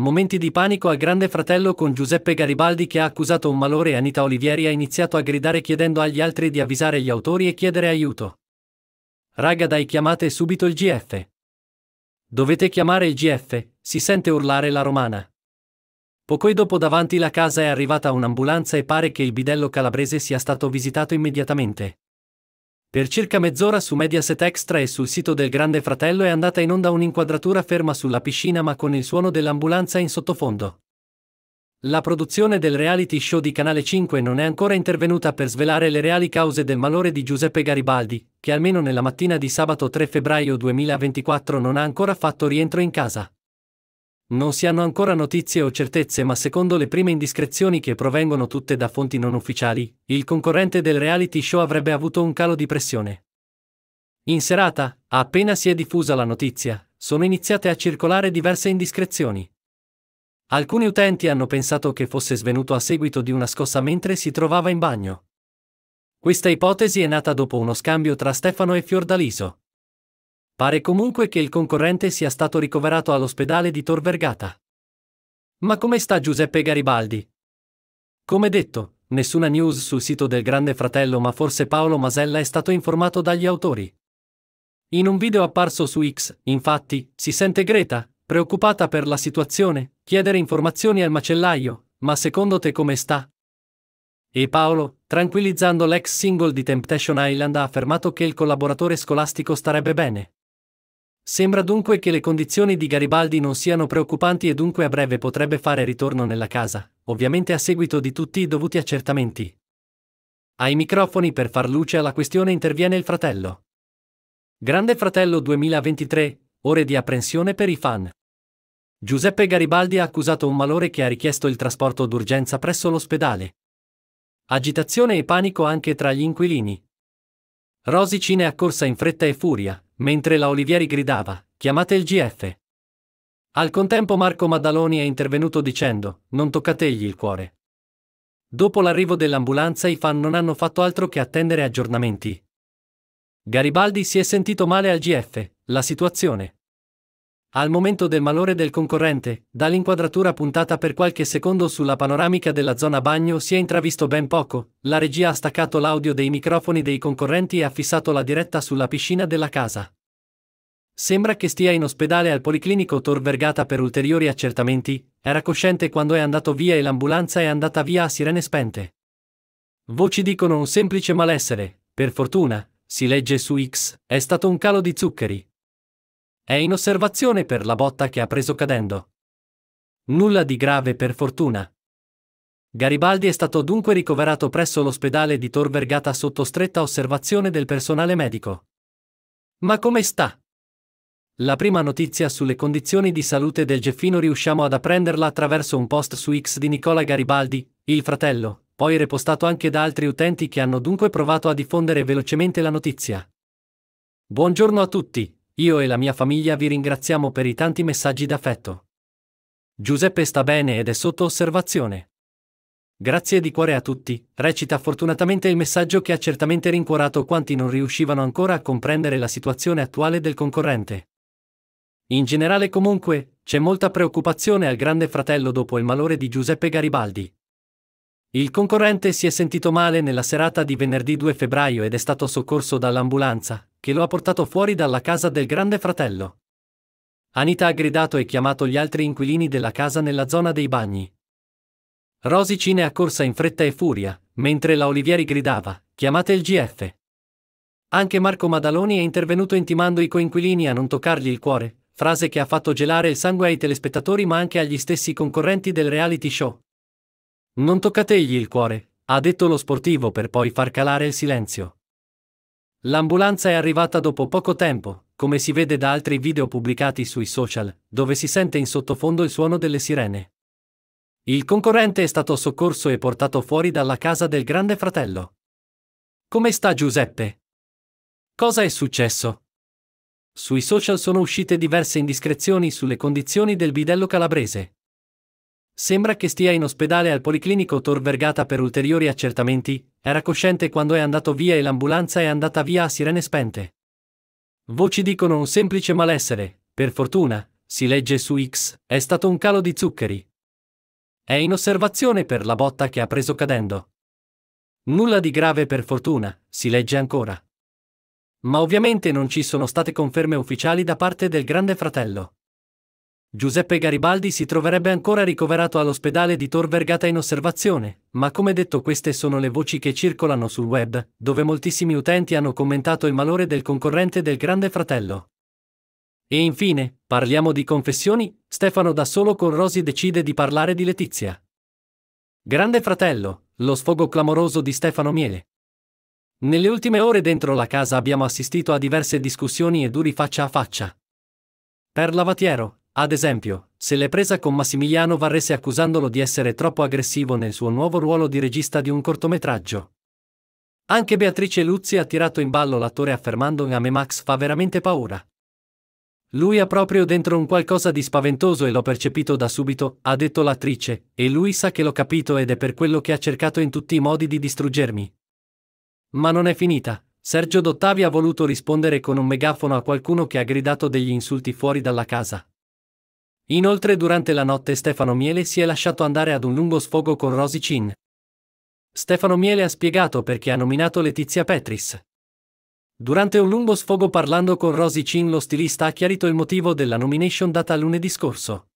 Momenti di panico a Grande Fratello con Giuseppe Garibaldi che ha accusato un malore e Anita Olivieri ha iniziato a gridare chiedendo agli altri di avvisare gli autori e chiedere aiuto. Raga dai chiamate subito il GF. Dovete chiamare il GF, si sente urlare la romana. Poco dopo davanti la casa è arrivata un'ambulanza e pare che il bidello calabrese sia stato visitato immediatamente. Per circa mezz'ora su Mediaset Extra e sul sito del Grande Fratello è andata in onda un'inquadratura ferma sulla piscina ma con il suono dell'ambulanza in sottofondo. La produzione del reality show di Canale 5 non è ancora intervenuta per svelare le reali cause del malore di Giuseppe Garibaldi, che almeno nella mattina di sabato 3 febbraio 2024 non ha ancora fatto rientro in casa. Non si hanno ancora notizie o certezze ma secondo le prime indiscrezioni che provengono tutte da fonti non ufficiali, il concorrente del reality show avrebbe avuto un calo di pressione. In serata, appena si è diffusa la notizia, sono iniziate a circolare diverse indiscrezioni. Alcuni utenti hanno pensato che fosse svenuto a seguito di una scossa mentre si trovava in bagno. Questa ipotesi è nata dopo uno scambio tra Stefano e Fiordaliso. Pare comunque che il concorrente sia stato ricoverato all'ospedale di Tor Vergata. Ma come sta Giuseppe Garibaldi? Come detto, nessuna news sul sito del Grande Fratello ma forse Paolo Masella è stato informato dagli autori. In un video apparso su X, infatti, si sente Greta, preoccupata per la situazione, chiedere informazioni al macellaio, ma secondo te come sta? E Paolo, tranquillizzando l'ex single di Temptation Island, ha affermato che il collaboratore scolastico starebbe bene. Sembra dunque che le condizioni di Garibaldi non siano preoccupanti e dunque a breve potrebbe fare ritorno nella casa, ovviamente a seguito di tutti i dovuti accertamenti. Ai microfoni per far luce alla questione interviene il fratello. Grande Fratello 2023, ore di apprensione per i fan. Giuseppe Garibaldi ha accusato un malore che ha richiesto il trasporto d'urgenza presso l'ospedale. Agitazione e panico anche tra gli inquilini. Rosicine accorsa in fretta e furia, Mentre la Olivieri gridava, chiamate il GF. Al contempo Marco Maddaloni è intervenuto dicendo, non toccategli il cuore. Dopo l'arrivo dell'ambulanza i fan non hanno fatto altro che attendere aggiornamenti. Garibaldi si è sentito male al GF, la situazione. Al momento del malore del concorrente, dall'inquadratura puntata per qualche secondo sulla panoramica della zona bagno si è intravisto ben poco, la regia ha staccato l'audio dei microfoni dei concorrenti e ha fissato la diretta sulla piscina della casa. Sembra che stia in ospedale al Policlinico Tor Vergata per ulteriori accertamenti, era cosciente quando è andato via e l'ambulanza è andata via a sirene spente. Voci dicono un semplice malessere, per fortuna, si legge su X, è stato un calo di zuccheri, è in osservazione per la botta che ha preso cadendo. Nulla di grave per fortuna. Garibaldi è stato dunque ricoverato presso l'ospedale di Tor Vergata sotto stretta osservazione del personale medico. Ma come sta? La prima notizia sulle condizioni di salute del Geffino riusciamo ad apprenderla attraverso un post su X di Nicola Garibaldi, il fratello, poi repostato anche da altri utenti che hanno dunque provato a diffondere velocemente la notizia. Buongiorno a tutti, io e la mia famiglia vi ringraziamo per i tanti messaggi d'affetto. Giuseppe sta bene ed è sotto osservazione. Grazie di cuore a tutti, recita fortunatamente il messaggio che ha certamente rincuorato quanti non riuscivano ancora a comprendere la situazione attuale del concorrente. In generale comunque, c'è molta preoccupazione al grande fratello dopo il malore di Giuseppe Garibaldi. Il concorrente si è sentito male nella serata di venerdì 2 febbraio ed è stato soccorso dall'ambulanza, che lo ha portato fuori dalla casa del grande fratello. Anita ha gridato e chiamato gli altri inquilini della casa nella zona dei bagni. Rosicine è accorsa in fretta e furia, mentre la Olivieri gridava, chiamate il GF. Anche Marco Madaloni è intervenuto intimando i coinquilini a non toccargli il cuore, frase che ha fatto gelare il sangue ai telespettatori ma anche agli stessi concorrenti del reality show. Non toccategli il cuore, ha detto lo sportivo per poi far calare il silenzio. L'ambulanza è arrivata dopo poco tempo, come si vede da altri video pubblicati sui social, dove si sente in sottofondo il suono delle sirene. Il concorrente è stato soccorso e portato fuori dalla casa del grande fratello. Come sta Giuseppe? Cosa è successo? Sui social sono uscite diverse indiscrezioni sulle condizioni del bidello calabrese. Sembra che stia in ospedale al Policlinico Tor Vergata per ulteriori accertamenti, era cosciente quando è andato via e l'ambulanza è andata via a sirene spente. Voci dicono un semplice malessere, per fortuna, si legge su X, è stato un calo di zuccheri. È in osservazione per la botta che ha preso cadendo. Nulla di grave per fortuna, si legge ancora. Ma ovviamente non ci sono state conferme ufficiali da parte del Grande Fratello. Giuseppe Garibaldi si troverebbe ancora ricoverato all'ospedale di Tor Vergata in osservazione, ma come detto queste sono le voci che circolano sul web, dove moltissimi utenti hanno commentato il malore del concorrente del Grande Fratello. E infine, parliamo di confessioni, Stefano da solo con Rosi decide di parlare di Letizia. Grande Fratello, lo sfogo clamoroso di Stefano Miele. Nelle ultime ore dentro la casa abbiamo assistito a diverse discussioni e duri faccia a faccia. Per Lavatiero, ad esempio, se l'è presa con Massimiliano Varrese accusandolo di essere troppo aggressivo nel suo nuovo ruolo di regista di un cortometraggio. Anche Beatrice Luzzi ha tirato in ballo l'attore affermando che a me Max fa veramente paura. Lui ha proprio dentro un qualcosa di spaventoso e l'ho percepito da subito, ha detto l'attrice, e lui sa che l'ho capito ed è per quello che ha cercato in tutti i modi di distruggermi. Ma non è finita, Sergio Dottavi ha voluto rispondere con un megafono a qualcuno che ha gridato degli insulti fuori dalla casa. Inoltre durante la notte Stefano Miele si è lasciato andare ad un lungo sfogo con Rosy Chin. Stefano Miele ha spiegato perché ha nominato Letizia Petris. Durante un lungo sfogo parlando con Rosy Chin lo stilista ha chiarito il motivo della nomination data lunedì scorso.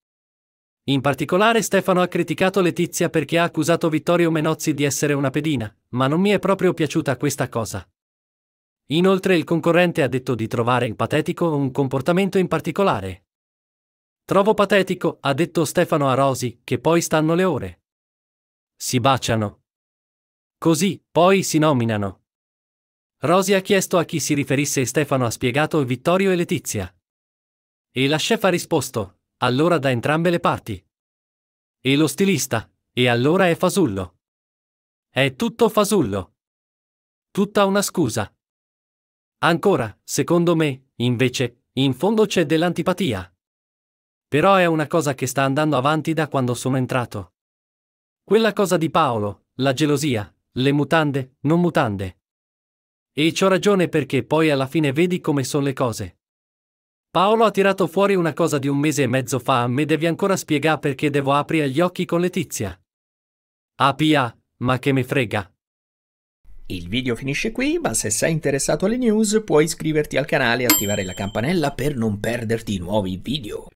In particolare Stefano ha criticato Letizia perché ha accusato Vittorio Menozzi di essere una pedina, ma non mi è proprio piaciuta questa cosa. Inoltre il concorrente ha detto di trovare impatetico un comportamento in particolare, Trovo patetico, ha detto Stefano a Rosi, che poi stanno le ore. Si baciano. Così, poi si nominano. Rosi ha chiesto a chi si riferisse e Stefano ha spiegato Vittorio e Letizia. E la chef ha risposto, allora da entrambe le parti. E lo stilista, e allora è fasullo. È tutto fasullo. Tutta una scusa. Ancora, secondo me, invece, in fondo c'è dell'antipatia. Però è una cosa che sta andando avanti da quando sono entrato. Quella cosa di Paolo, la gelosia, le mutande, non mutande. E c'ho ragione perché poi alla fine vedi come sono le cose. Paolo ha tirato fuori una cosa di un mese e mezzo fa a me devi ancora spiegare perché devo aprire gli occhi con Letizia. Ah ma che me frega. Il video finisce qui, ma se sei interessato alle news puoi iscriverti al canale e attivare la campanella per non perderti nuovi video.